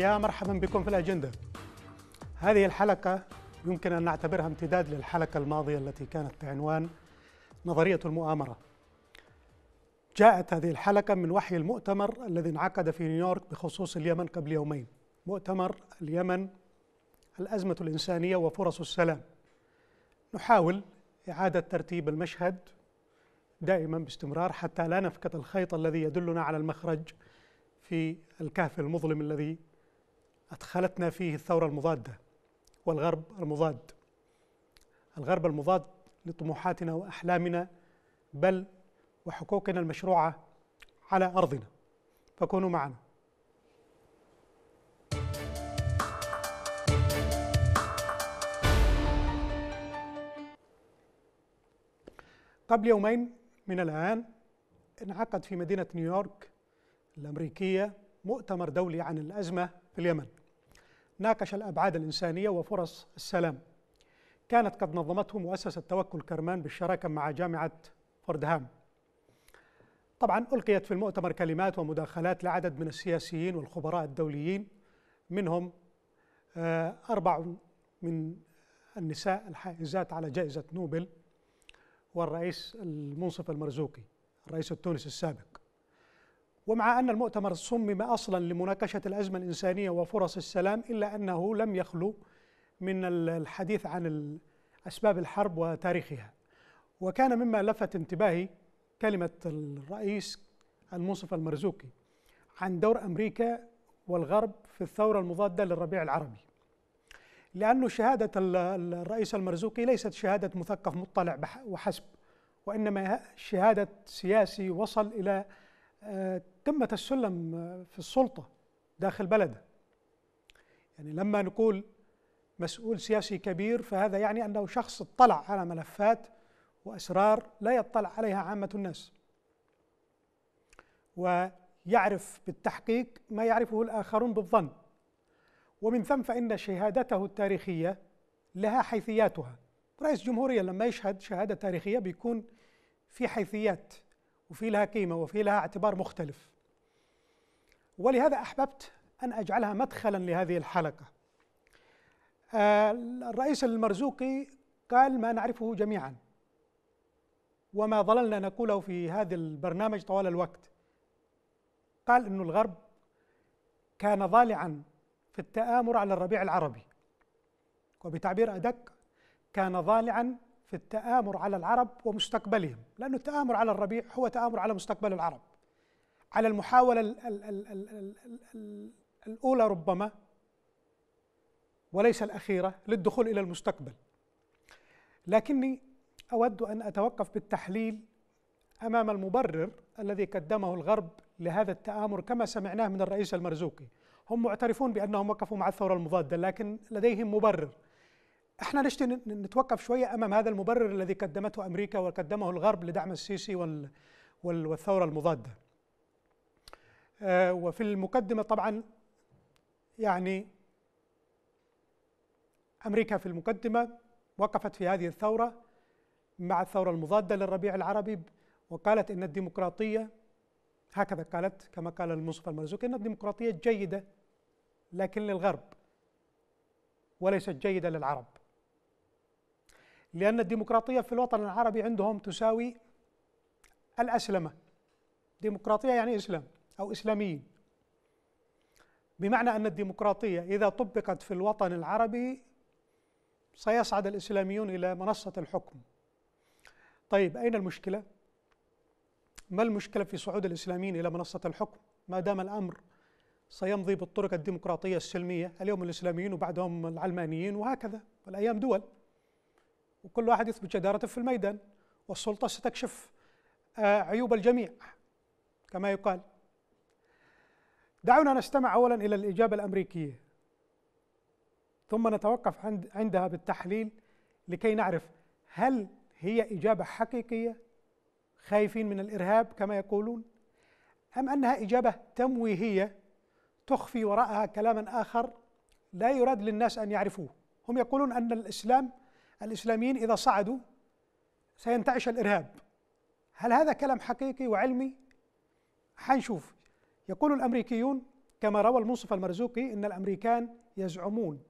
يا مرحبا بكم في الأجندة هذه الحلقة يمكن أن نعتبرها امتداد للحلقة الماضية التي كانت بعنوان نظرية المؤامرة جاءت هذه الحلقة من وحي المؤتمر الذي انعقد في نيويورك بخصوص اليمن قبل يومين مؤتمر اليمن الأزمة الإنسانية وفرص السلام نحاول إعادة ترتيب المشهد دائما باستمرار حتى لا نفقد الخيط الذي يدلنا على المخرج في الكهف المظلم الذي أدخلتنا فيه الثورة المضادة والغرب المضاد الغرب المضاد لطموحاتنا وأحلامنا بل وحقوقنا المشروعة على أرضنا فكونوا معنا قبل يومين من الآن انعقد في مدينة نيويورك الأمريكية مؤتمر دولي عن الأزمة في اليمن ناقش الأبعاد الإنسانية وفرص السلام كانت قد نظمته مؤسسة توكل كرمان بالشراكة مع جامعة فردهام طبعا ألقيت في المؤتمر كلمات ومداخلات لعدد من السياسيين والخبراء الدوليين منهم آه، أربع من النساء الحائزات على جائزة نوبل والرئيس المنصف المرزوقي الرئيس التونسي السابق ومع أن المؤتمر صمم أصلا لمناقشة الأزمة الإنسانية وفرص السلام إلا أنه لم يخلو من الحديث عن أسباب الحرب وتاريخها وكان مما لفت انتباهي كلمة الرئيس المنصف المرزوقي عن دور أمريكا والغرب في الثورة المضادة للربيع العربي لأن شهادة الرئيس المرزوقي ليست شهادة مثقف مطلع وحسب وإنما شهادة سياسي وصل إلى آه، قمة السلم في السلطة داخل بلده يعني لما نقول مسؤول سياسي كبير فهذا يعني أنه شخص اطلع على ملفات وأسرار لا يطلع عليها عامة الناس ويعرف بالتحقيق ما يعرفه الآخرون بالظن ومن ثم فإن شهادته التاريخية لها حيثياتها رئيس جمهورية لما يشهد شهادة تاريخية بيكون في حيثيات وفي لها قيمة وفي لها اعتبار مختلف ولهذا أحببت أن أجعلها مدخلا لهذه الحلقة آه، الرئيس المرزوقي قال ما نعرفه جميعا وما ظللنا نقوله في هذا البرنامج طوال الوقت قال أن الغرب كان ظالعا في التآمر على الربيع العربي وبتعبير أدق كان ظالعا في التآمر على العرب ومستقبلهم لأن التآمر على الربيع هو تآمر على مستقبل العرب على المحاولة الأولى ربما وليس الأخيرة للدخول إلى المستقبل لكني أود أن أتوقف بالتحليل أمام المبرر الذي قدمه الغرب لهذا التآمر كما سمعناه من الرئيس المرزوقي هم معترفون بأنهم وقفوا مع الثورة المضادة لكن لديهم مبرر احنا ليش نتوقف شويه امام هذا المبرر الذي قدمته امريكا وقدمه الغرب لدعم السيسي وال والثوره المضاده. آه، وفي المقدمه طبعا يعني امريكا في المقدمه وقفت في هذه الثوره مع الثوره المضاده للربيع العربي وقالت ان الديمقراطيه هكذا قالت كما قال المصطفى المرزوقي ان الديمقراطيه جيده لكن للغرب وليست جيده للعرب لأن الديمقراطية في الوطن العربي عندهم تساوي الأسلمة ديمقراطية يعني إسلام أو إسلاميين بمعنى أن الديمقراطية إذا طبقت في الوطن العربي سيصعد الإسلاميون إلى منصة الحكم طيب أين المشكلة؟ ما المشكلة في صعود الإسلاميين إلى منصة الحكم؟ ما دام الأمر سيمضي بالطرق الديمقراطية السلمية اليوم الإسلاميين وبعدهم العلمانيين وهكذا والأيام دول وكل واحد يثبت جدارته في الميدان والسلطة ستكشف آه، عيوب الجميع كما يقال دعونا نستمع أولا إلى الإجابة الأمريكية ثم نتوقف عند عندها بالتحليل لكي نعرف هل هي إجابة حقيقية خايفين من الإرهاب كما يقولون أم أنها إجابة تمويهية تخفي وراءها كلاما آخر لا يراد للناس أن يعرفوه هم يقولون أن الإسلام الإسلاميين إذا صعدوا سينتعش الإرهاب هل هذا كلام حقيقي وعلمي؟ حنشوف يقول الأمريكيون كما روى المنصف المرزوقي أن الأمريكان يزعمون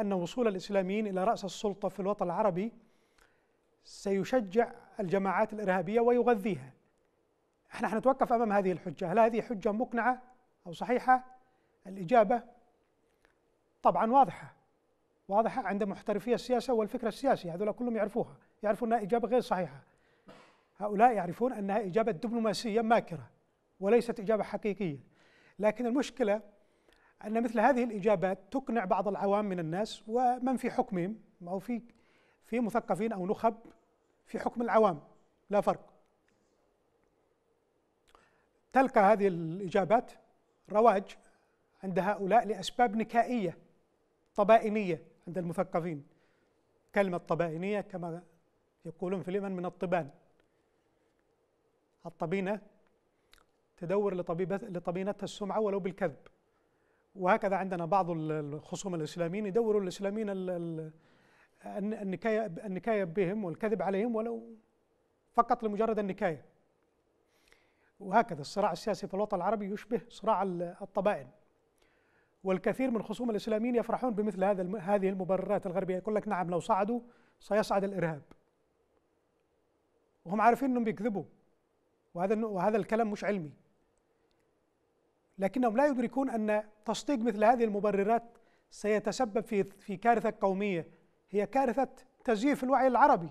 أن وصول الإسلاميين إلى رأس السلطة في الوطن العربي سيشجع الجماعات الإرهابية ويغذيها احنا حنتوقف أمام هذه الحجة هل هذه حجة مقنعة أو صحيحة؟ الإجابة طبعا واضحة واضحه عند محترفي السياسه والفكر السياسي هذول كلهم يعرفوها يعرفون انها اجابه غير صحيحه هؤلاء يعرفون انها اجابه دبلوماسيه ماكره وليست اجابه حقيقيه لكن المشكله ان مثل هذه الاجابات تقنع بعض العوام من الناس ومن في حكمهم او في في مثقفين او نخب في حكم العوام لا فرق تلقى هذه الاجابات رواج عند هؤلاء لاسباب نكائيه طبائنيه عند المثقفين كلمة طبائنية كما يقولون في اليمن من الطبان الطبينة تدور لطبينتها السمعة ولو بالكذب وهكذا عندنا بعض الخصوم الإسلاميين يدوروا الإسلاميين النكاية النكاية بهم والكذب عليهم ولو فقط لمجرد النكاية وهكذا الصراع السياسي في الوطن العربي يشبه صراع الطبائن والكثير من خصوم الاسلاميين يفرحون بمثل هذا هذه المبررات الغربيه يقول لك نعم لو صعدوا سيصعد الارهاب وهم عارفين انهم بيكذبوا وهذا وهذا الكلام مش علمي لكنهم لا يدركون ان تصديق مثل هذه المبررات سيتسبب في في كارثه قوميه هي كارثه تزييف الوعي العربي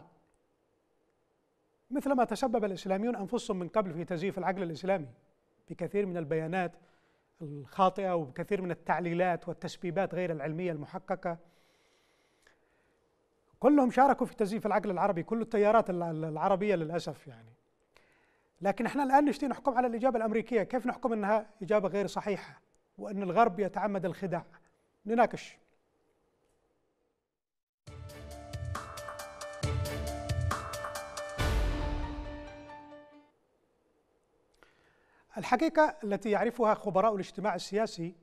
مثلما تسبب الاسلاميون انفسهم من قبل في تزييف العقل الاسلامي بكثير من البيانات الخاطئه وكثير من التعليلات والتشبيبات غير العلميه المحققه كلهم شاركوا في تزييف العقل العربي كل التيارات العربيه للاسف يعني لكن احنا الان نشتي نحكم على الاجابه الامريكيه كيف نحكم انها اجابه غير صحيحه وان الغرب يتعمد الخداع نناقش الحقيقة التي يعرفها خبراء الاجتماع السياسي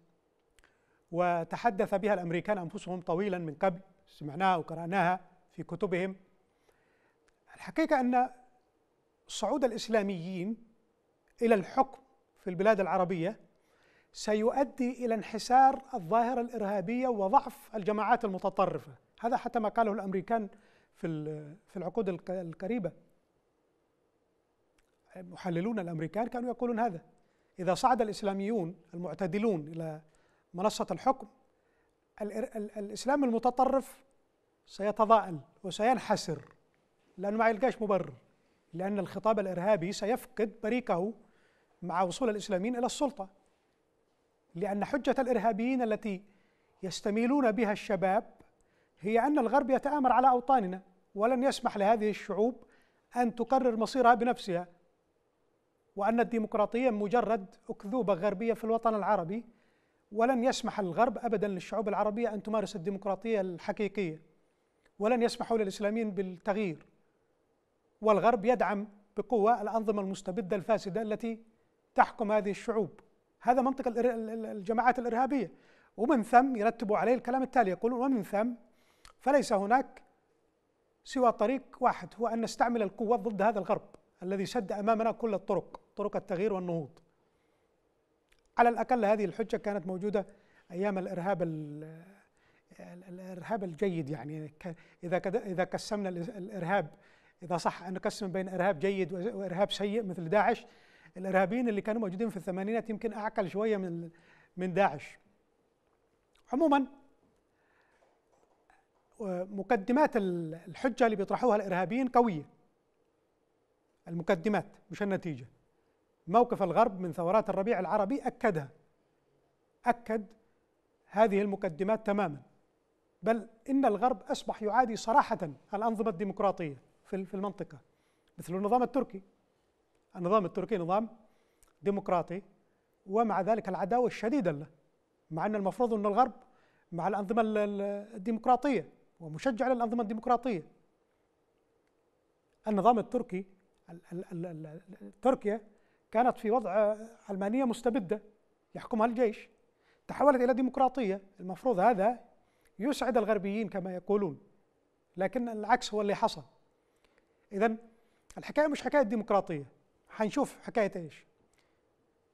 وتحدث بها الأمريكان أنفسهم طويلا من قبل سمعناها وقرأناها في كتبهم الحقيقة أن صعود الإسلاميين إلى الحكم في البلاد العربية سيؤدي إلى انحسار الظاهرة الإرهابية وضعف الجماعات المتطرفة هذا حتى ما قاله الأمريكان في العقود القريبة محللون الامريكان كانوا يقولون هذا اذا صعد الاسلاميون المعتدلون الى منصه الحكم الاسلام المتطرف سيتضاءل وسينحسر لانه ما يلقاش مبرر لان الخطاب الارهابي سيفقد بريقه مع وصول الاسلاميين الى السلطه لان حجه الارهابيين التي يستميلون بها الشباب هي ان الغرب يتامر على اوطاننا ولن يسمح لهذه الشعوب ان تقرر مصيرها بنفسها وأن الديمقراطية مجرد أكذوبة غربية في الوطن العربي ولن يسمح الغرب أبدا للشعوب العربية أن تمارس الديمقراطية الحقيقية ولن يسمحوا للإسلاميين بالتغيير والغرب يدعم بقوة الأنظمة المستبدة الفاسدة التي تحكم هذه الشعوب هذا منطق الجماعات الإرهابية ومن ثم يرتبوا عليه الكلام التالي يقولون ومن ثم فليس هناك سوى طريق واحد هو أن نستعمل القوة ضد هذا الغرب الذي سد أمامنا كل الطرق طرق التغيير والنهوض على الأقل هذه الحجة كانت موجودة أيام الإرهاب الإرهاب الجيد يعني إذا إذا قسمنا الإرهاب إذا صح أن نقسم بين إرهاب جيد وإرهاب سيء مثل داعش الإرهابيين اللي كانوا موجودين في الثمانينات يمكن أعقل شوية من من داعش عموما مقدمات الحجة اللي بيطرحوها الإرهابيين قوية المقدمات مش النتيجة موقف الغرب من ثورات الربيع العربي اكدها اكد هذه المقدمات تماما بل ان الغرب اصبح يعادي صراحه الانظمه الديمقراطيه في المنطقه مثل النظام التركي النظام التركي نظام ديمقراطي ومع ذلك العداوه الشديده له مع ان المفروض ان الغرب مع الانظمه الديمقراطيه ومشجع للانظمه الديمقراطيه النظام التركي تركيا كانت في وضع علمانية مستبدة يحكمها الجيش تحولت إلى ديمقراطية المفروض هذا يسعد الغربيين كما يقولون لكن العكس هو اللي حصل إذا الحكاية مش حكاية ديمقراطية حنشوف حكاية إيش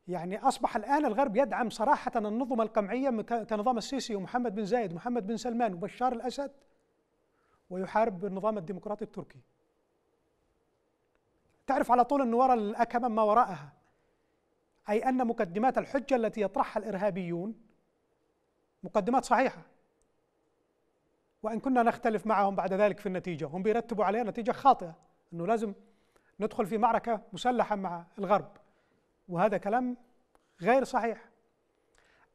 يعني أصبح الآن الغرب يدعم صراحة النظم القمعية كنظام السيسي ومحمد بن زايد ومحمد بن سلمان وبشار الأسد ويحارب النظام الديمقراطي التركي تعرف على طول أن وراء الأكمة ما وراءها أي أن مقدمات الحجة التي يطرحها الإرهابيون مقدمات صحيحة وإن كنا نختلف معهم بعد ذلك في النتيجة هم بيرتبوا عليها نتيجة خاطئة أنه لازم ندخل في معركة مسلحة مع الغرب وهذا كلام غير صحيح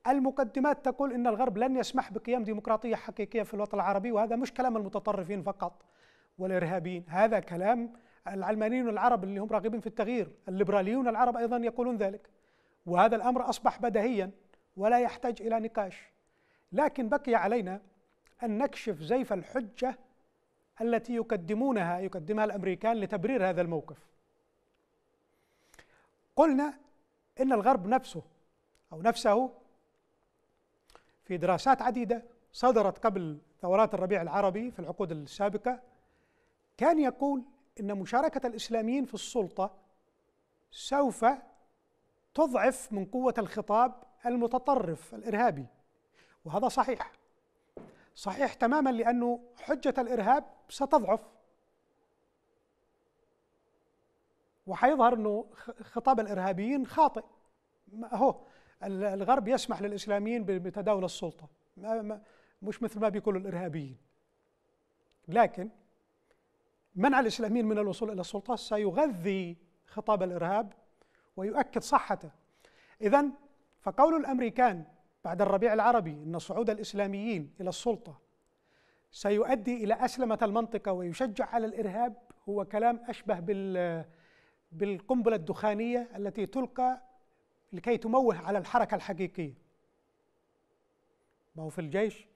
المقدمات تقول ان الغرب لن يسمح بقيام ديمقراطيه حقيقيه في الوطن العربي وهذا مش كلام المتطرفين فقط والارهابيين هذا كلام العلمانيون العرب اللي هم راغبين في التغيير الليبراليون العرب أيضا يقولون ذلك وهذا الأمر أصبح بدهيا ولا يحتاج إلى نقاش لكن بقي علينا أن نكشف زيف الحجة التي يقدمونها يقدمها الأمريكان لتبرير هذا الموقف قلنا إن الغرب نفسه أو نفسه في دراسات عديدة صدرت قبل ثورات الربيع العربي في العقود السابقة كان يقول ان مشاركه الاسلاميين في السلطه سوف تضعف من قوه الخطاب المتطرف الارهابي وهذا صحيح صحيح تماما لانه حجه الارهاب ستضعف وحيظهر انه خطاب الارهابيين خاطئ اهو الغرب يسمح للاسلاميين بتداول السلطه مش مثل ما بيقولوا الارهابيين لكن منع الإسلاميين من الوصول إلى السلطة سيغذي خطاب الإرهاب ويؤكد صحته إذا فقول الأمريكان بعد الربيع العربي أن صعود الإسلاميين إلى السلطة سيؤدي إلى أسلمة المنطقة ويشجع على الإرهاب هو كلام أشبه بال بالقنبلة الدخانية التي تلقى لكي تموه على الحركة الحقيقية ما هو في الجيش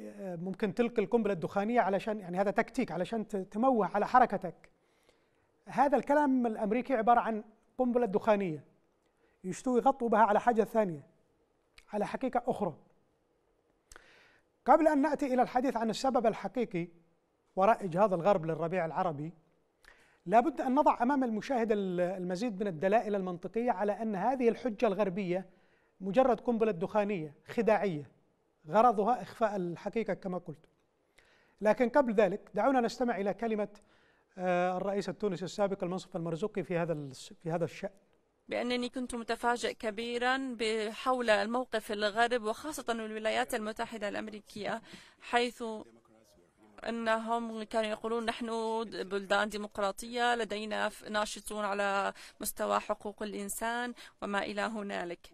آه، ممكن تلقي القنبله الدخانيه علشان يعني هذا تكتيك علشان تموه على حركتك هذا الكلام الامريكي عباره عن قنبله دخانيه يشتوي يغطوا بها على حاجه ثانيه على حقيقه اخرى قبل ان ناتي الى الحديث عن السبب الحقيقي وراء اجهاض الغرب للربيع العربي لابد ان نضع امام المشاهد المزيد من الدلائل المنطقيه على ان هذه الحجه الغربيه مجرد قنبله دخانيه خداعيه غرضها إخفاء الحقيقة كما قلت لكن قبل ذلك دعونا نستمع إلى كلمة آه، الرئيس التونسي السابق المنصف المرزوقي في هذا في هذا الشأن بأنني كنت متفاجئ كبيرا حول الموقف الغرب وخاصة الولايات المتحدة الأمريكية حيث انهم كانوا يقولون نحن بلدان ديمقراطيه لدينا ناشطون على مستوى حقوق الانسان وما الى هنالك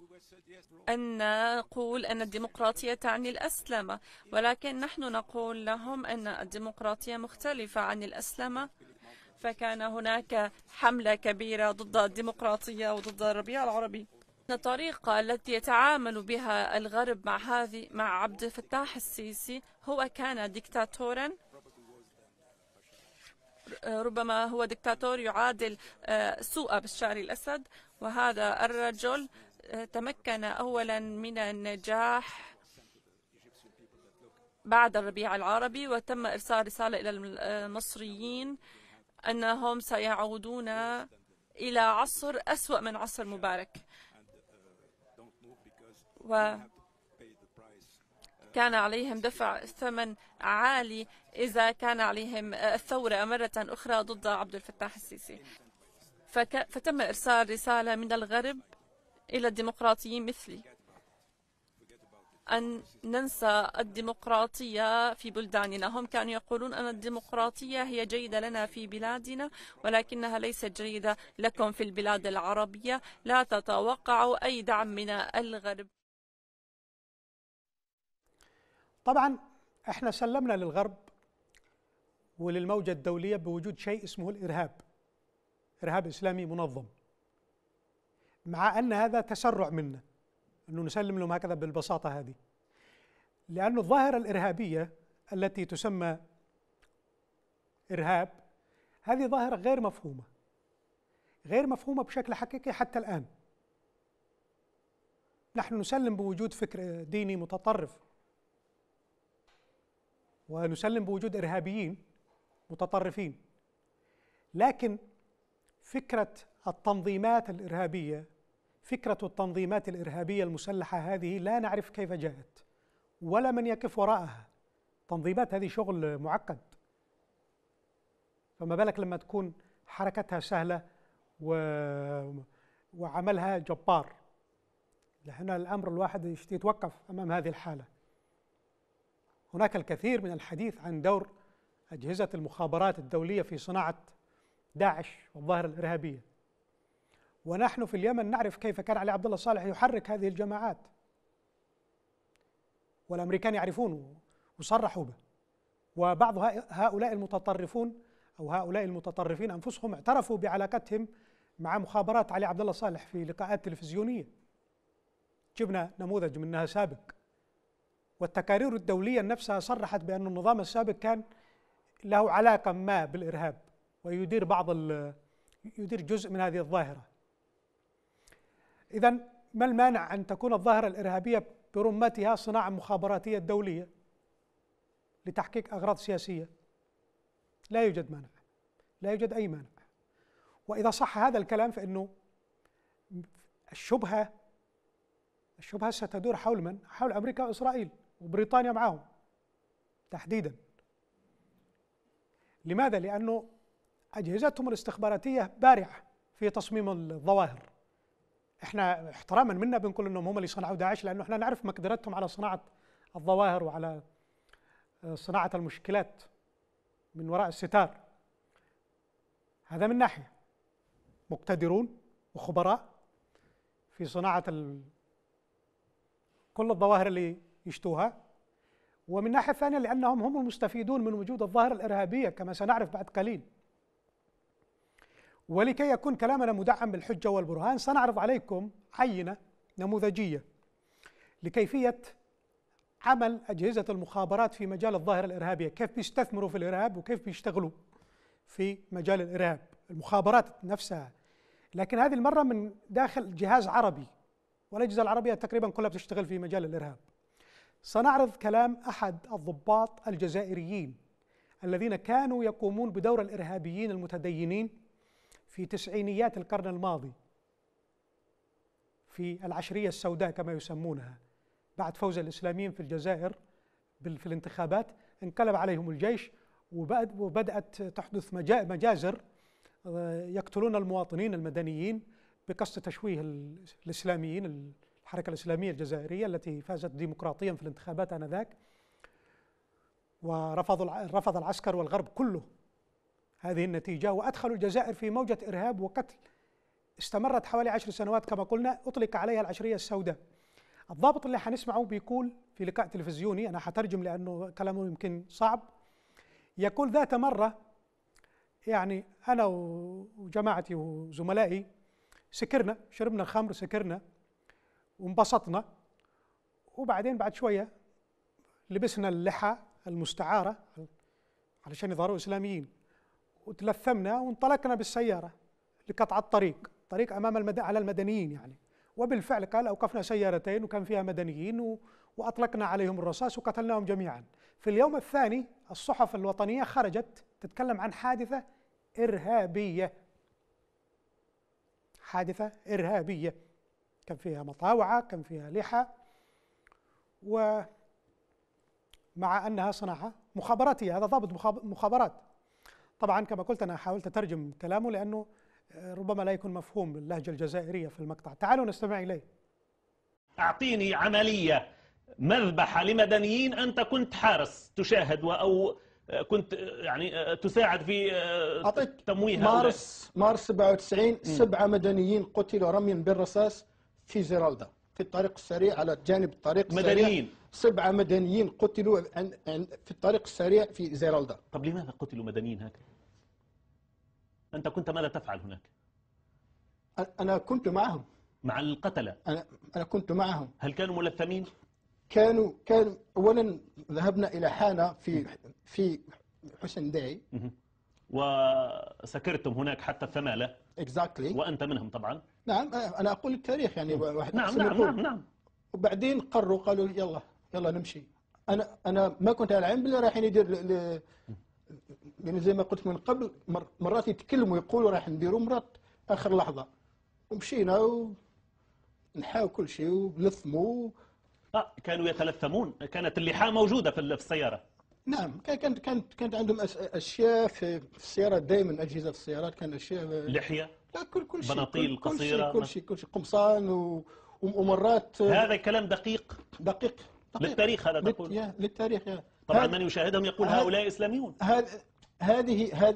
أن نقول أن الديمقراطية تعني الأسلمة ولكن نحن نقول لهم أن الديمقراطية مختلفة عن الأسلمة فكان هناك حملة كبيرة ضد الديمقراطية وضد الربيع العربي الطريقة التي يتعامل بها الغرب مع هذه مع عبد الفتاح السيسي هو كان ديكتاتورا ربما هو دكتاتور يعادل آه، سوء بشار الأسد وهذا الرجل تمكن أولا من النجاح بعد الربيع العربي وتم إرسال رسالة إلى المصريين أنهم سيعودون إلى عصر أسوأ من عصر مبارك وكان عليهم دفع ثمن عالي إذا كان عليهم الثورة مرة أخرى ضد عبد الفتاح السيسي فتم إرسال رسالة من الغرب إلى الديمقراطيين مثلي أن ننسى الديمقراطية في بلداننا هم كانوا يقولون أن الديمقراطية هي جيدة لنا في بلادنا ولكنها ليست جيدة لكم في البلاد العربية لا تتوقعوا أي دعم من الغرب طبعا احنا سلمنا للغرب وللموجة الدولية بوجود شيء اسمه الإرهاب إرهاب إسلامي منظم مع أن هذا تسرع منا أنه نسلم لهم هكذا بالبساطة هذه لأن الظاهرة الإرهابية التي تسمى إرهاب هذه ظاهرة غير مفهومة غير مفهومة بشكل حقيقي حتى الآن نحن نسلم بوجود فكر ديني متطرف ونسلم بوجود إرهابيين متطرفين لكن فكرة التنظيمات الإرهابية فكرة التنظيمات الإرهابية المسلحة هذه لا نعرف كيف جاءت ولا من يقف وراءها تنظيمات هذه شغل معقد فما بالك لما تكون حركتها سهلة و... وعملها جبار هنا الأمر الواحد يتوقف أمام هذه الحالة هناك الكثير من الحديث عن دور أجهزة المخابرات الدولية في صناعة داعش والظاهرة الإرهابية ونحن في اليمن نعرف كيف كان علي عبد الله صالح يحرك هذه الجماعات والامريكان يعرفون وصرحوا به وبعض هؤلاء المتطرفون او هؤلاء المتطرفين انفسهم اعترفوا بعلاقتهم مع مخابرات علي عبد الله صالح في لقاءات تلفزيونيه جبنا نموذج منها سابق والتقارير الدوليه نفسها صرحت بان النظام السابق كان له علاقه ما بالارهاب ويدير بعض يدير جزء من هذه الظاهره إذا ما المانع أن تكون الظاهرة الإرهابية برمتها صناعة مخابراتية دولية لتحقيق أغراض سياسية لا يوجد مانع لا يوجد أي مانع وإذا صح هذا الكلام فإنه الشبهة الشبهة ستدور حول من؟ حول أمريكا وإسرائيل وبريطانيا معهم تحديدا لماذا؟ لأنه أجهزتهم الاستخباراتية بارعة في تصميم الظواهر احنا احتراما منا بنقول انهم هم اللي صنعوا داعش لانه احنا نعرف مقدرتهم على صناعه الظواهر وعلى آه، صناعه المشكلات من وراء الستار هذا من ناحيه مقتدرون وخبراء في صناعه ال... كل الظواهر اللي يشتوها ومن ناحيه ثانيه لانهم هم المستفيدون من وجود الظاهره الارهابيه كما سنعرف بعد قليل ولكي يكون كلامنا مدعم بالحجة والبرهان سنعرض عليكم عينة نموذجية لكيفية عمل أجهزة المخابرات في مجال الظاهرة الإرهابية كيف بيستثمروا في الإرهاب وكيف بيشتغلوا في مجال الإرهاب المخابرات نفسها لكن هذه المرة من داخل جهاز عربي والأجهزة العربية تقريبا كلها بتشتغل في مجال الإرهاب سنعرض كلام أحد الضباط الجزائريين الذين كانوا يقومون بدور الإرهابيين المتدينين في تسعينيات القرن الماضي في العشرية السوداء كما يسمونها بعد فوز الإسلاميين في الجزائر في الانتخابات انقلب عليهم الجيش وبدأت تحدث مجازر آه، يقتلون المواطنين المدنيين بقصد تشويه الإسلاميين الحركة الإسلامية الجزائرية التي فازت ديمقراطيا في الانتخابات آنذاك ورفض رفض العسكر والغرب كله هذه النتيجة وأدخلوا الجزائر في موجة إرهاب وقتل استمرت حوالي عشر سنوات كما قلنا أطلق عليها العشرية السوداء الضابط اللي حنسمعه بيقول في لقاء تلفزيوني أنا حترجم لأنه كلامه يمكن صعب يقول ذات مرة يعني أنا وجماعتي وزملائي سكرنا شربنا الخمر سكرنا وانبسطنا وبعدين بعد شوية لبسنا اللحى المستعارة علشان يظهروا إسلاميين وتلثمنا وانطلقنا بالسيارة لقطع الطريق طريق أمام المد... على المدنيين يعني وبالفعل قال أوقفنا سيارتين وكان فيها مدنيين و... وأطلقنا عليهم الرصاص وقتلناهم جميعا في اليوم الثاني الصحف الوطنية خرجت تتكلم عن حادثة إرهابية حادثة إرهابية كان فيها مطاوعة كان فيها لحى ومع أنها صناعة مخابراتية هذا ضابط مخابرات طبعا كما قلت أنا حاولت أترجم كلامه لأنه آه، ربما لا يكون مفهوم باللهجة الجزائرية في المقطع تعالوا نستمع إليه أعطيني عملية مذبحة لمدنيين أنت آه، كنت حارس تشاهد أو كنت يعني آه، تساعد في تمويه مارس أولا. مارس 97 سبعة مدنيين قتلوا رميا بالرصاص في زيرالدا في الطريق السريع على جانب الطريق مدنيين. السريع مدنيين سبعة مدنيين قتلوا في الطريق السريع في زيرالدا طب لماذا قتلوا مدنيين هكذا؟ أنت كنت ماذا تفعل هناك أنا كنت معهم مع القتلة أنا, أنا كنت معهم هل كانوا ملثمين كانوا كانوا أولا ذهبنا إلى حانة في في حسن داي وسكرتم هناك حتى الثمالة exactly. وأنت منهم طبعا نعم أنا أقول التاريخ يعني واحد نعم نعم, نعم نعم وبعدين قروا قالوا يلا يلا نمشي أنا أنا ما كنت على باللي رايحين يدير لأن يعني زي ما قلت من قبل مرات يتكلموا يقولوا راح نديروا مرات آخر لحظة ومشينا ونحاو كل شيء ولثموا آه كانوا يتلثمون كانت اللحام موجودة في السيارة نعم كانت كانت كانت عندهم اشياء في السياره دائما اجهزه في السيارات كان اشياء لحيه لا كل كل شيء بناطيل قصيره كل شيء كل شيء قمصان و... ومرات هذا كلام دقيق دقيق, دقيق. للتاريخ هذا تقول للتاريخ يا. طبعا من يشاهدهم يقول هؤلاء اسلاميون هذا هذه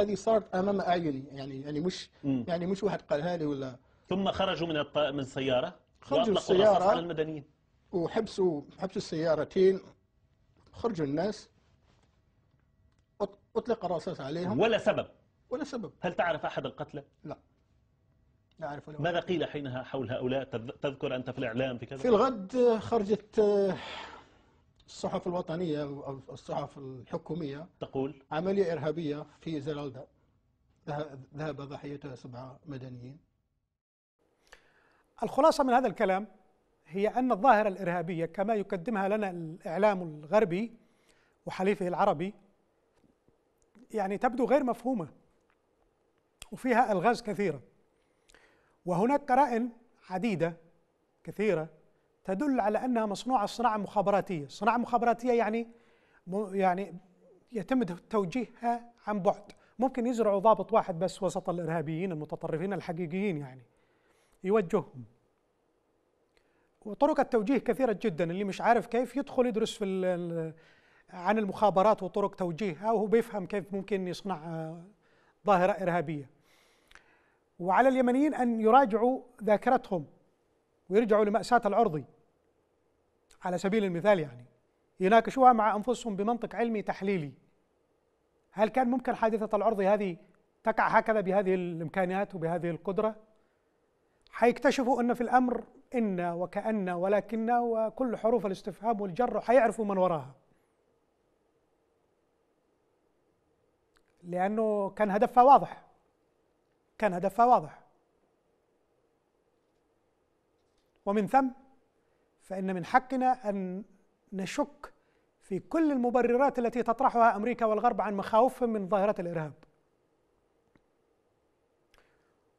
هذه صارت امام اعيني يعني يعني مش م. يعني مش واحد قالها لي ولا ثم خرجوا من الط... من السياره خرجوا السياره على المدنيين وحبسوا حبسوا السيارتين خرجوا الناس اطلق الرصاص عليهم ولا سبب ولا سبب هل تعرف احد القتلى لا لا اعرف ماذا قيل حينها حول هؤلاء تذكر انت في الاعلام في كذا في الغد خرجت الصحف الوطنية أو الصحف الحكومية تقول عملية إرهابية في زرالدا ذهب ضحيتها سبعة مدنيين الخلاصة من هذا الكلام هي أن الظاهرة الإرهابية كما يقدمها لنا الإعلام الغربي وحليفه العربي يعني تبدو غير مفهومة وفيها ألغاز كثيرة وهناك قرائن عديدة كثيرة تدل على انها مصنوعه صناعه مخابراتيه، صناعه مخابراتيه يعني يعني يتم توجيهها عن بعد، ممكن يزرعوا ضابط واحد بس وسط الارهابيين المتطرفين الحقيقيين يعني يوجههم. وطرق التوجيه كثيره جدا اللي مش عارف كيف يدخل يدرس في عن المخابرات وطرق توجيهها وهو بيفهم كيف ممكن يصنع آه، ظاهره ارهابيه. وعلى اليمنيين ان يراجعوا ذاكرتهم ويرجعوا لمأساة العرضي على سبيل المثال يعني يناقشوها مع أنفسهم بمنطق علمي تحليلي هل كان ممكن حادثة العرض هذه تقع هكذا بهذه الإمكانيات وبهذه القدرة حيكتشفوا أن في الأمر إن وكأن ولكن وكل حروف الاستفهام والجر حيعرفوا من وراها لأنه كان هدفها واضح كان هدفها واضح ومن ثم فإن من حقنا أن نشك في كل المبررات التي تطرحها أمريكا والغرب عن مخاوفهم من ظاهرة الإرهاب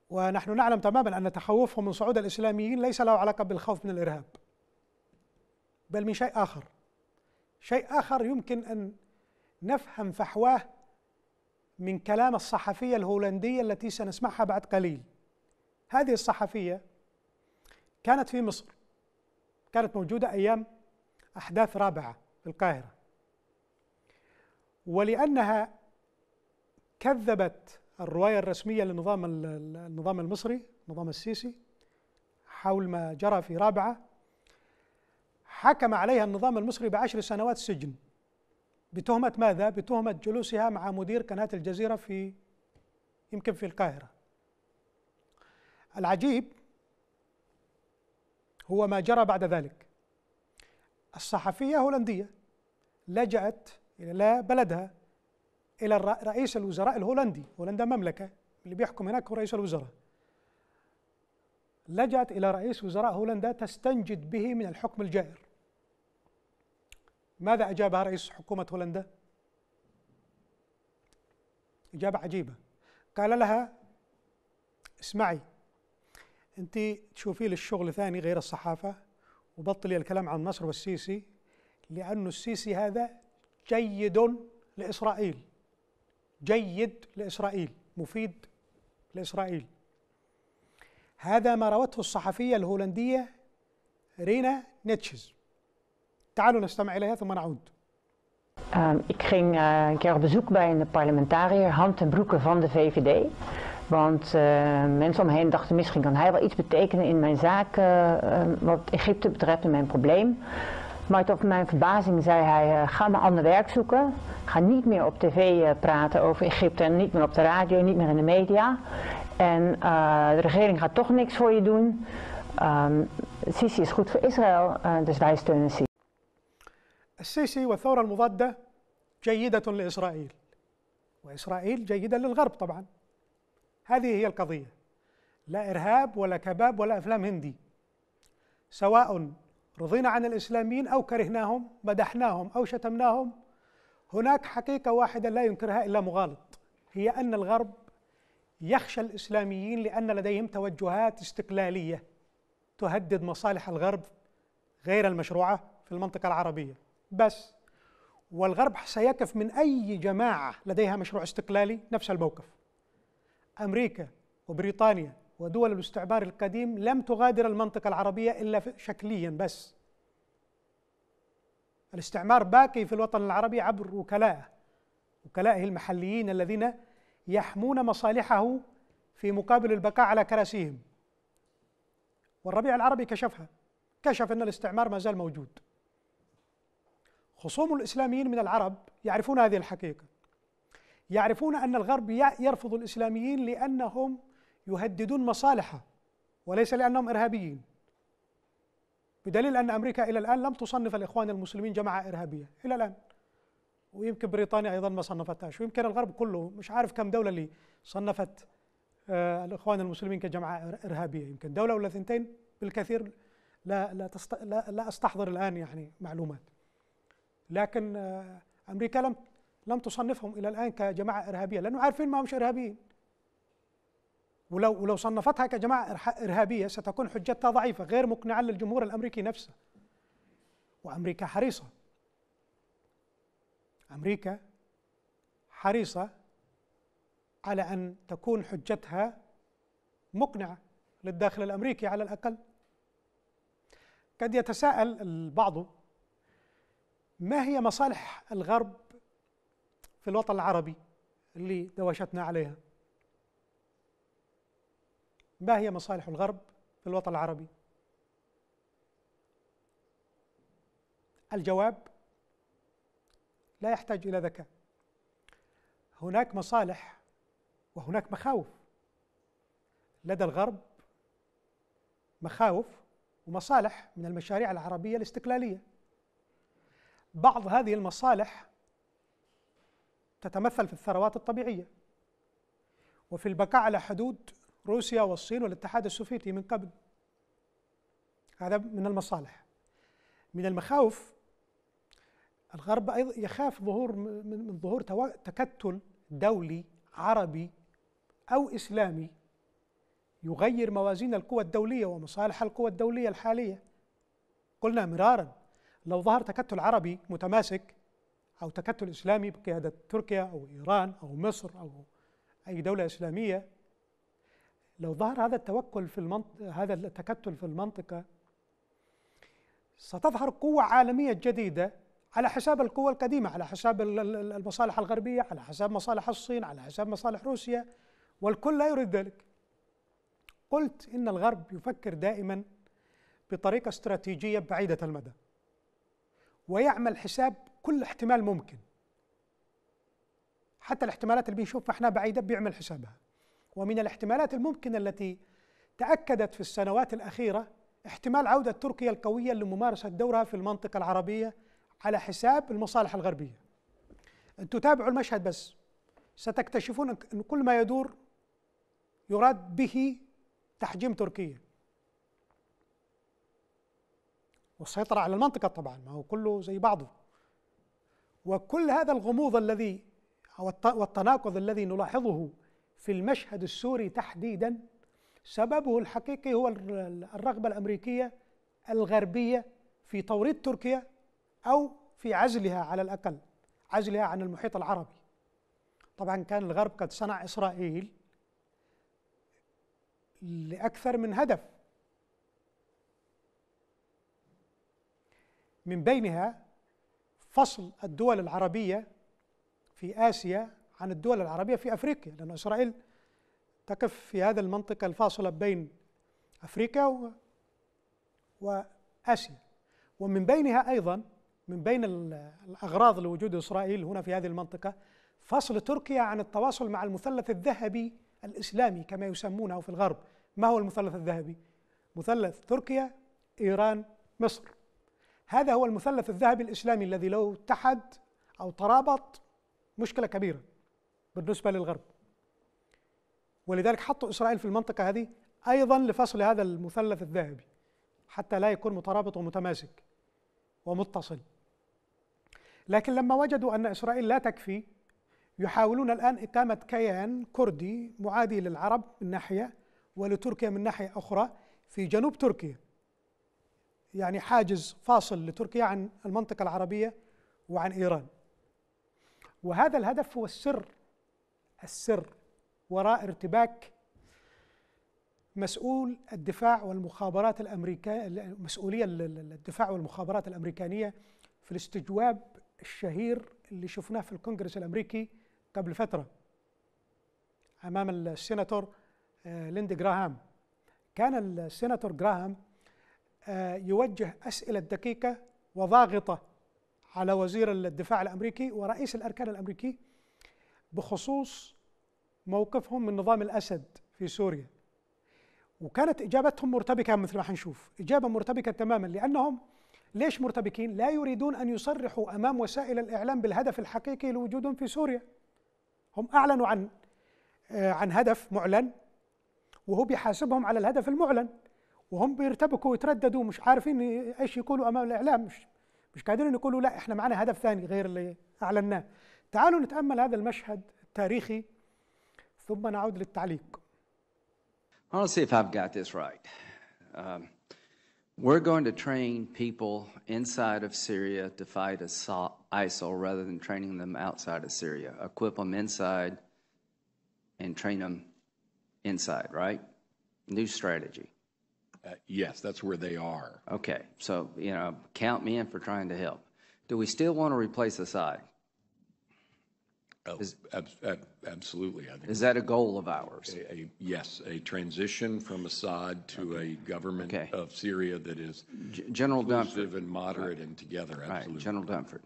ونحن نعلم تماما أن تخوفهم من صعود الإسلاميين ليس له علاقة بالخوف من الإرهاب بل من شيء آخر شيء آخر يمكن أن نفهم فحواه من كلام الصحفية الهولندية التي سنسمعها بعد قليل هذه الصحفية كانت في مصر كانت موجودة أيام أحداث رابعة في القاهرة ولأنها كذبت الرواية الرسمية للنظام النظام المصري نظام السيسي حول ما جرى في رابعة حكم عليها النظام المصري بعشر سنوات سجن بتهمة ماذا؟ بتهمة جلوسها مع مدير قناة الجزيرة في يمكن في القاهرة العجيب هو ما جرى بعد ذلك الصحفية هولندية لجأت إلى بلدها إلى رئيس الوزراء الهولندي هولندا مملكة اللي بيحكم هناك هو رئيس الوزراء لجأت إلى رئيس وزراء هولندا تستنجد به من الحكم الجائر ماذا أجابها رئيس حكومة هولندا؟ إجابة عجيبة قال لها اسمعي انت تشوفي للشغل ثاني غير الصحافه وبطلي الكلام عن مصر والسيسي لانه السيسي هذا جيد لاسرائيل جيد لاسرائيل مفيد لاسرائيل هذا ما روته الصحفيه الهولنديه رينا نيتشز تعالوا نستمع اليها ثم نعود Um, ik ging uh, een keer op bezoek bij een parlementariër, Hand en Broeke van de VVD. Want uh, mensen heen dachten misschien kan hij wel iets betekenen in mijn zaak eh, eh, wat Egypte betreft en mijn probleem. Maar tot mijn verbazing zei hij, ga maar ander werk zoeken. Ga niet meer op tv praten over Egypte en niet meer op de radio, niet meer in de media. En de regering gaat toch niks voor je doen. Um, Sisi is goed voor Israël, dus wij steunen Sisi. السيسي والثورة المضادة جيدة لإسرائيل وإسرائيل جيدة للغرب طبعاً هذه هي القضية لا إرهاب ولا كباب ولا أفلام هندي سواء رضينا عن الإسلاميين أو كرهناهم مدحناهم أو شتمناهم هناك حقيقة واحدة لا ينكرها إلا مغالط هي أن الغرب يخشى الإسلاميين لأن لديهم توجهات استقلالية تهدد مصالح الغرب غير المشروعة في المنطقة العربية بس والغرب سيقف من أي جماعة لديها مشروع استقلالي نفس الموقف أمريكا وبريطانيا ودول الاستعمار القديم لم تغادر المنطقة العربية إلا شكليا بس الاستعمار باقي في الوطن العربي عبر وكلائه وكلائه المحليين الذين يحمون مصالحه في مقابل البقاء على كراسيهم والربيع العربي كشفها كشف أن الاستعمار ما زال موجود خصوم الإسلاميين من العرب يعرفون هذه الحقيقة يعرفون أن الغرب يرفض الإسلاميين لأنهم يهددون مصالحه وليس لأنهم إرهابيين بدليل أن أمريكا إلى الآن لم تصنف الإخوان المسلمين جماعة إرهابية إلى الآن ويمكن بريطانيا أيضا ما صنفتهاش ويمكن الغرب كله مش عارف كم دولة اللي صنفت آه الإخوان المسلمين كجماعة إرهابية يمكن دولة ولا ثنتين بالكثير لا لا, تست... لا, لا أستحضر الآن يعني معلومات لكن آه أمريكا لم لم تصنفهم الى الان كجماعه ارهابيه لانه عارفين ما همش ارهابيين ولو ولو صنفتها كجماعه ارهابيه ستكون حجتها ضعيفه غير مقنعه للجمهور الامريكي نفسه وامريكا حريصه امريكا حريصه على ان تكون حجتها مقنعه للداخل الامريكي على الاقل قد يتساءل البعض ما هي مصالح الغرب في الوطن العربي اللي دوشتنا عليها ما هي مصالح الغرب في الوطن العربي الجواب لا يحتاج الى ذكاء هناك مصالح وهناك مخاوف لدى الغرب مخاوف ومصالح من المشاريع العربيه الاستقلاليه بعض هذه المصالح تتمثل في الثروات الطبيعية وفي البقاء على حدود روسيا والصين والاتحاد السوفيتي من قبل هذا من المصالح من المخاوف الغرب أيضا يخاف ظهور من ظهور تكتل دولي عربي أو إسلامي يغير موازين القوى الدولية ومصالح القوى الدولية الحالية قلنا مرارا لو ظهر تكتل عربي متماسك أو تكتل إسلامي بقيادة تركيا أو إيران أو مصر أو أي دولة إسلامية لو ظهر هذا التوكل في المنطقة هذا التكتل في المنطقة ستظهر قوة عالمية جديدة على حساب القوى القديمة على حساب المصالح الغربية على حساب مصالح الصين على حساب مصالح روسيا والكل لا يريد ذلك قلت إن الغرب يفكر دائما بطريقة استراتيجية بعيدة المدى ويعمل حساب كل احتمال ممكن حتى الاحتمالات اللي بنشوفها احنا بعيدة بيعمل حسابها ومن الاحتمالات الممكنة التي تأكدت في السنوات الأخيرة احتمال عودة تركيا القوية لممارسة دورها في المنطقة العربية على حساب المصالح الغربية انتم تابعوا المشهد بس ستكتشفون أن كل ما يدور يراد به تحجيم تركيا والسيطرة على المنطقة طبعا ما هو كله زي بعضه وكل هذا الغموض الذي والتناقض الذي نلاحظه في المشهد السوري تحديدا سببه الحقيقي هو الرغبه الامريكيه الغربيه في توريط تركيا او في عزلها على الاقل عزلها عن المحيط العربي طبعا كان الغرب قد صنع اسرائيل لاكثر من هدف من بينها فصل الدول العربية في آسيا عن الدول العربية في أفريقيا لأن إسرائيل تقف في هذا المنطقة الفاصلة بين أفريقيا و... وآسيا ومن بينها أيضا من بين الأغراض لوجود إسرائيل هنا في هذه المنطقة فصل تركيا عن التواصل مع المثلث الذهبي الإسلامي كما يسمونه في الغرب ما هو المثلث الذهبي؟ مثلث تركيا إيران مصر هذا هو المثلث الذهبي الإسلامي الذي لو اتحد أو ترابط مشكلة كبيرة بالنسبة للغرب ولذلك حطوا إسرائيل في المنطقة هذه أيضا لفصل هذا المثلث الذهبي حتى لا يكون مترابط ومتماسك ومتصل لكن لما وجدوا أن إسرائيل لا تكفي يحاولون الآن إقامة كيان كردي معادي للعرب من ناحية ولتركيا من ناحية أخرى في جنوب تركيا يعني حاجز فاصل لتركيا عن المنطقة العربية وعن إيران وهذا الهدف هو السر السر وراء ارتباك مسؤول الدفاع والمخابرات الأمريكية مسؤولية الدفاع والمخابرات الأمريكانية في الاستجواب الشهير اللي شفناه في الكونغرس الأمريكي قبل فترة أمام السيناتور آه، ليندي جراهام كان السيناتور جراهام آه، يوجه أسئلة دقيقة وضاغطة على وزير الدفاع الأمريكي ورئيس الأركان الأمريكي بخصوص موقفهم من نظام الأسد في سوريا وكانت إجابتهم مرتبكة مثل ما حنشوف إجابة مرتبكة تماما لأنهم ليش مرتبكين؟ لا يريدون أن يصرحوا أمام وسائل الإعلام بالهدف الحقيقي لوجودهم في سوريا هم أعلنوا عن آه، عن هدف معلن وهو بيحاسبهم على الهدف المعلن وهم بيرتبكوا ويترددوا مش عارفين ايش يقولوا امام الاعلام مش مش قادرين يقولوا لا احنا معنا هدف ثاني غير اللي اعلناه تعالوا نتامل هذا المشهد التاريخي ثم نعود للتعليق I'll see if I've got this right. Um, we're going to train people inside of Syria to fight ISIL rather than training them outside of Syria. Equip them inside and train them inside, right? New strategy. Uh, yes, that's where they are. Okay, so, you know, count me in for trying to help. Do we still want to replace the side? Oh, Is- ab- ab- absolutely. I think Is that a goal of ours? a, a- yes, a transition from Assad to a government Okay. of Syria that is G- General Dunford, inclusive and moderate and together. right, Absolutely. General Dunford.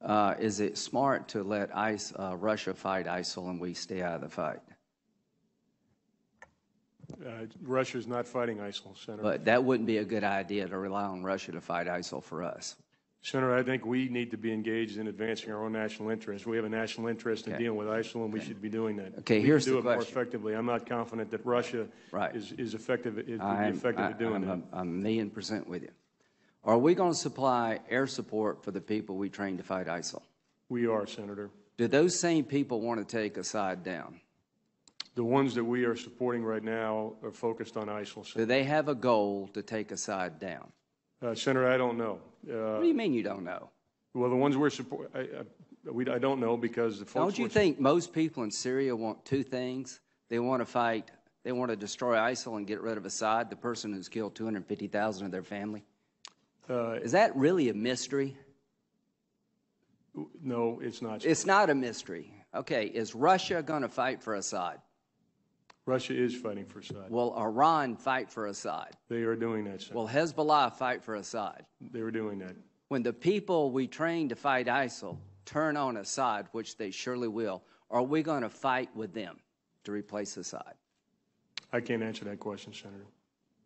Uh, Is it smart to let ICE, uh, Russia fight ISIL and we stay out of the fight? Uh, is not fighting ISIL, Senator. But that wouldn't be a good idea to rely on Russia to fight ISIL for us. Senator, I think we need to be engaged in advancing our own national interests. We have a national interest in dealing with ISIL, and we should be doing that. Okay, we here's do the it question. more effectively. I'm not confident that Russia right. is, is effective, is am, effective I, at doing I'm that. A, I'm a million percent with you. Are we going to supply air support for the people we train to fight ISIL? We are, Senator. Do those same people want to take Assad down? The ones that we are supporting right now are focused on ISIL. Do they have a goal to take a side down? Uh, Senator, I don't know. Uh, what do you mean you don't know? Well, the ones we're supporting, I, I, don't know because the Don't you think most people in Syria want two things? They want to fight, they want to destroy ISIL and get rid of Assad, the person who's killed 250,000 of their family. Uh, Is that really a mystery? No, it's not. It's not a mystery. Okay, is Russia going to fight for Assad? Russia is fighting for Assad. Will Iran fight for Assad? They are doing that. Sir. Will Hezbollah fight for Assad? They are doing that. When the people we train to fight ISIL turn on Assad, which they surely will, are we going to fight with them to replace Assad? I can't answer that question, Senator.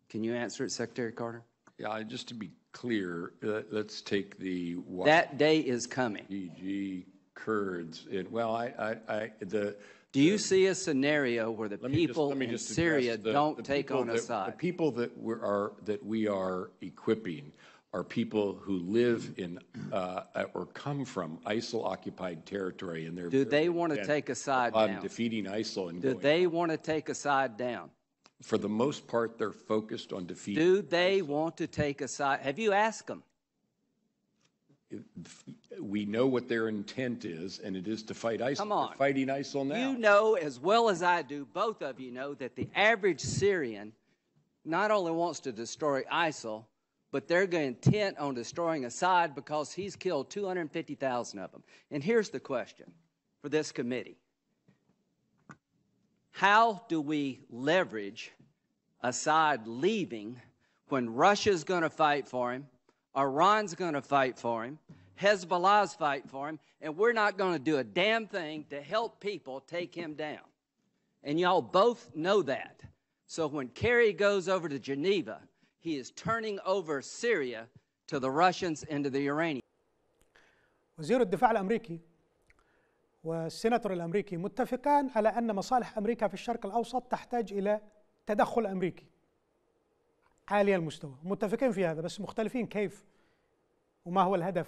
Can you answer it, Secretary Carter? Yeah, just to be clear, uh, let's take the. That day is coming. DG Kurds. It, well, I, I, I the. Do you see a scenario where the people just, in Syria the, don't the take on that, side? The people that we are that we are equipping are people who live in uh, uh or come from ISIL occupied territory, and they're do they want to take Assad down? Defeating ISIL and do they want to take a side down? For the most part, they're focused on defeating. Do they ISIL. want to take a side? Have you asked them? we know what their intent is, and it is to fight ISIL. Come on. They're fighting ISIL now. You know as well as I do, both of you know, that the average Syrian not only wants to destroy ISIL, but they're intent on destroying Assad because he's killed 250,000 of them. And here's the question for this committee. How do we leverage Assad leaving when Russia's going to fight for him, Iran's going to fight for him. Hezbollah's fight for him. And we're not going to do a damn thing to help people take him down. And y'all both know that. So when Kerry goes over to Geneva, he is turning over Syria to the Russians and to the Iranians. وزير الدفاع الامريكي والسيناتور الامريكي متفقان على ان مصالح امريكا في الشرق الاوسط تحتاج الى تدخل امريكي عالي المستوى متفقين في هذا بس مختلفين كيف وما هو الهدف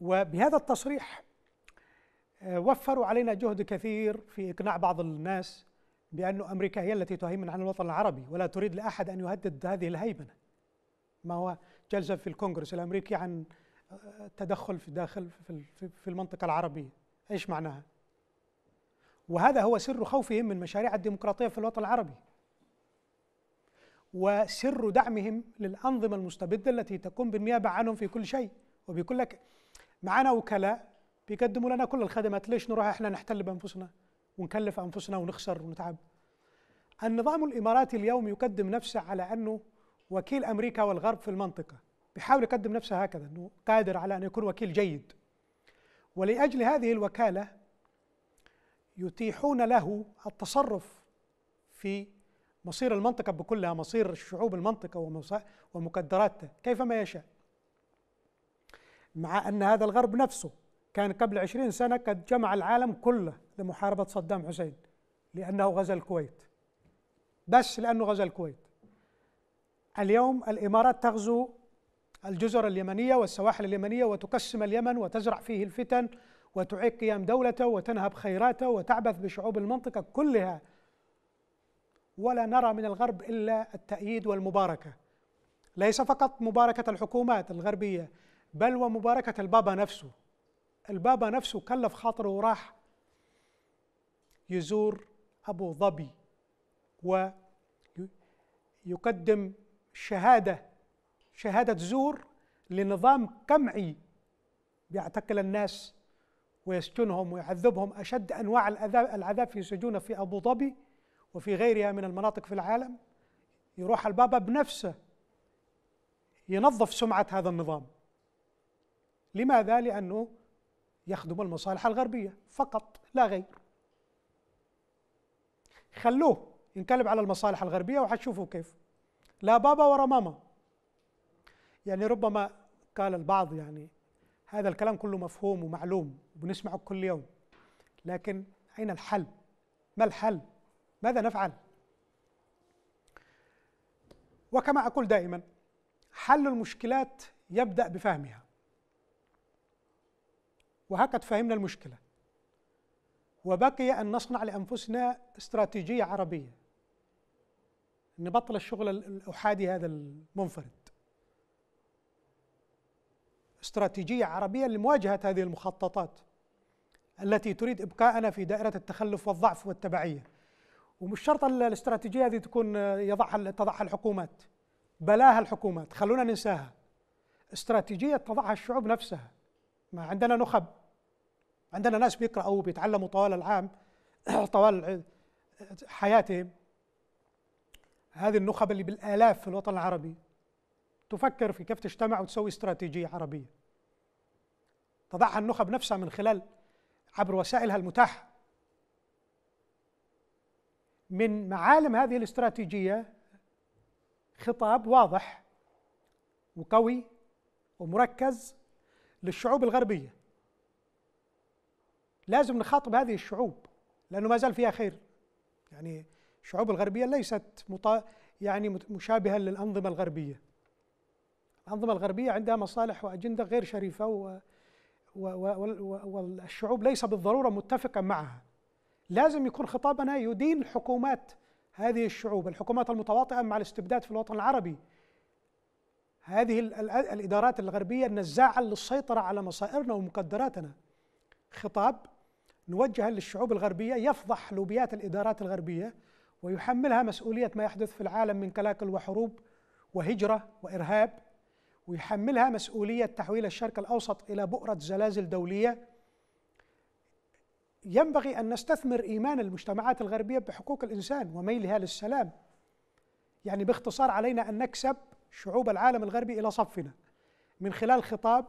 وبهذا التصريح آه، وفروا علينا جهد كثير في إقناع بعض الناس بأن أمريكا هي التي تهيمن على الوطن العربي ولا تريد لأحد أن يهدد هذه الهيمنة ما هو جلسة في الكونغرس الأمريكي عن التدخل آه، في داخل في المنطقة العربية إيش معناها؟ وهذا هو سر خوفهم من مشاريع الديمقراطية في الوطن العربي وسر دعمهم للأنظمة المستبدة التي تقوم بالنيابة عنهم في كل شيء وبيقول لك معانا وكلاء بيقدموا لنا كل الخدمات ليش نروح احنا نحتل بأنفسنا ونكلف أنفسنا ونخسر ونتعب النظام الإماراتي اليوم يقدم نفسه على أنه وكيل أمريكا والغرب في المنطقة بيحاول يقدم نفسه هكذا أنه قادر على أن يكون وكيل جيد ولأجل هذه الوكالة يتيحون له التصرف في مصير المنطقة بكلها مصير شعوب المنطقة ومقدراتها كيفما يشاء مع أن هذا الغرب نفسه كان قبل عشرين سنة قد جمع العالم كله لمحاربة صدام حسين لأنه غزا الكويت بس لأنه غزا الكويت اليوم الإمارات تغزو الجزر اليمنية والسواحل اليمنية وتقسم اليمن وتزرع فيه الفتن وتعيق قيام دولته وتنهب خيراته وتعبث بشعوب المنطقة كلها ولا نرى من الغرب الا التأييد والمباركه. ليس فقط مباركه الحكومات الغربيه بل ومباركه البابا نفسه. البابا نفسه كلف خاطره وراح يزور ابو ظبي ويقدم شهاده شهاده زور لنظام قمعي يعتقل الناس ويسجنهم ويعذبهم اشد انواع العذاب في سجونه في ابو ظبي وفي غيرها من المناطق في العالم يروح البابا بنفسه ينظف سمعة هذا النظام لماذا؟ لأنه يخدم المصالح الغربية فقط لا غير خلوه ينقلب على المصالح الغربية وحتشوفوا كيف لا بابا ورا ماما يعني ربما قال البعض يعني هذا الكلام كله مفهوم ومعلوم وبنسمعه كل يوم لكن أين الحل؟ ما الحل؟ ماذا نفعل وكما اقول دائما حل المشكلات يبدا بفهمها وهكذا فهمنا المشكله وبقي ان نصنع لانفسنا استراتيجيه عربيه نبطل الشغل الاحادي هذا المنفرد استراتيجيه عربيه لمواجهه هذه المخططات التي تريد ابقاءنا في دائره التخلف والضعف والتبعيه ومش شرط الاستراتيجيه هذه تكون آه، يضعها تضعها الحكومات بلاها الحكومات خلونا ننساها استراتيجيه تضعها الشعوب نفسها ما عندنا نخب عندنا ناس بيقراوا وبيتعلموا طوال العام طوال حياتهم هذه النخب اللي بالالاف في الوطن العربي تفكر في كيف تجتمع وتسوي استراتيجيه عربيه تضعها النخب نفسها من خلال عبر وسائلها المتاحه من معالم هذه الاستراتيجيه خطاب واضح وقوي ومركز للشعوب الغربيه لازم نخاطب هذه الشعوب لانه ما زال فيها خير يعني الشعوب الغربيه ليست مط... يعني مشابهه للانظمه الغربيه الانظمه الغربيه عندها مصالح واجنده غير شريفه و... و... و... والشعوب ليس بالضروره متفقه معها لازم يكون خطابنا يدين حكومات هذه الشعوب الحكومات المتواطئة مع الاستبداد في الوطن العربي هذه الإدارات الغربية النزاعة للسيطرة على مصائرنا ومقدراتنا خطاب نوجه للشعوب الغربية يفضح لوبيات الإدارات الغربية ويحملها مسؤولية ما يحدث في العالم من كلاكل وحروب وهجرة وإرهاب ويحملها مسؤولية تحويل الشرق الأوسط إلى بؤرة زلازل دولية ينبغي أن نستثمر إيمان المجتمعات الغربية بحقوق الإنسان وميلها للسلام يعني باختصار علينا أن نكسب شعوب العالم الغربي إلى صفنا من خلال خطاب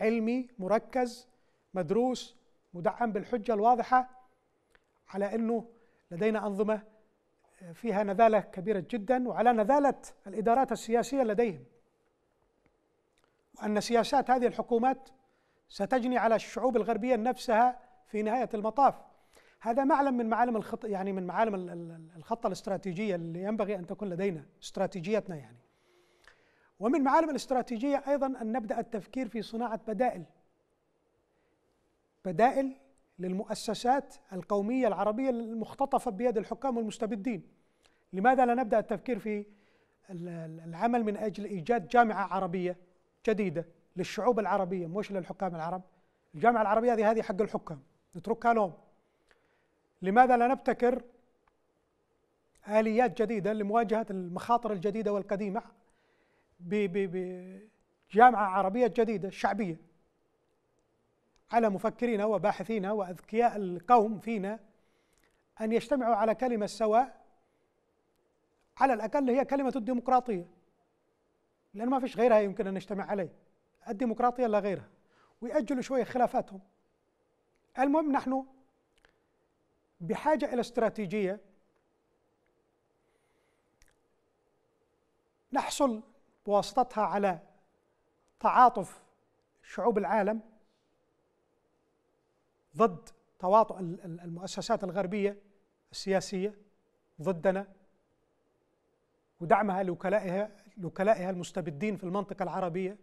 علمي مركز مدروس مدعم بالحجة الواضحة على أنه لدينا أنظمة آه، فيها نذالة كبيرة جدا وعلى نذالة الإدارات السياسية لديهم وأن سياسات هذه الحكومات ستجني على الشعوب الغربية نفسها في نهايه المطاف هذا معلم من معالم الخط يعني من معالم الخطه الاستراتيجيه اللي ينبغي ان تكون لدينا استراتيجيتنا يعني ومن معالم الاستراتيجيه ايضا ان نبدا التفكير في صناعه بدائل بدائل للمؤسسات القوميه العربيه المختطفه بيد الحكام والمستبدين لماذا لا نبدا التفكير في العمل من اجل ايجاد جامعه عربيه جديده للشعوب العربيه مش للحكام العرب الجامعه العربيه هذه هذه حق الحكام نتركها لهم لماذا لا نبتكر آليات جديدة لمواجهة المخاطر الجديدة والقديمة بجامعة عربية جديدة شعبية على مفكرين وباحثين وأذكياء القوم فينا أن يجتمعوا على كلمة سواء على الأقل هي كلمة الديمقراطية لأن ما فيش غيرها يمكن أن نجتمع عليه الديمقراطية لا غيرها ويأجلوا شوية خلافاتهم المهم نحن بحاجه الى استراتيجيه نحصل بواسطتها على تعاطف شعوب العالم ضد تواطؤ المؤسسات الغربيه السياسيه ضدنا ودعمها لوكلائها لوكلائها المستبدين في المنطقه العربيه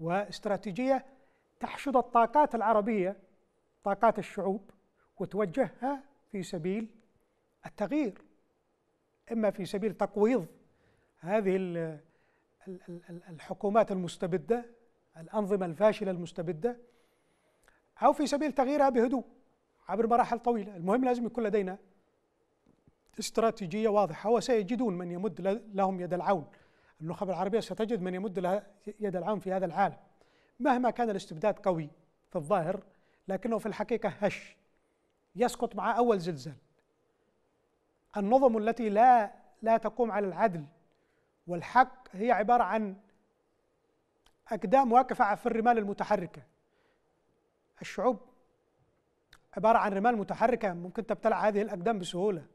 واستراتيجيه تحشد الطاقات العربيه طاقات الشعوب وتوجهها في سبيل التغيير إما في سبيل تقويض هذه الحكومات المستبدة الأنظمة الفاشلة المستبدة أو في سبيل تغييرها بهدوء عبر مراحل طويلة المهم لازم يكون لدينا استراتيجية واضحة وسيجدون من يمد لهم يد العون النخب العربية ستجد من يمد لها يد العون في هذا العالم مهما كان الاستبداد قوي في الظاهر لكنه في الحقيقة هش يسقط مع أول زلزال النظم التي لا لا تقوم على العدل والحق هي عبارة عن أقدام واقفة في الرمال المتحركة الشعوب عبارة عن رمال متحركة ممكن تبتلع هذه الأقدام بسهولة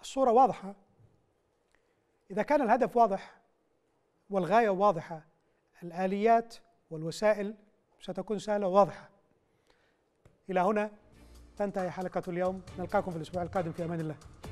الصورة واضحة إذا كان الهدف واضح والغاية واضحة الآليات والوسائل ستكون سهلة وواضحة إلى هنا تنتهي حلقة اليوم نلقاكم في الأسبوع القادم في أمان الله